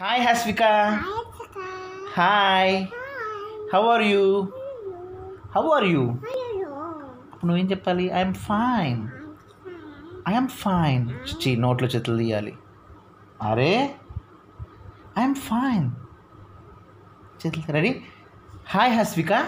hi Hasvika hi how are you how are you అప్పుడు నువ్వేం చెప్పాలి ఐఎమ్ ఫైన్ ఐఎమ్ ఫైన్ చి నోట్లో చేతులు తీయాలి అరే ఐఎమ్ ఫైన్ చేతులు రెడీ హాయ్ హస్విక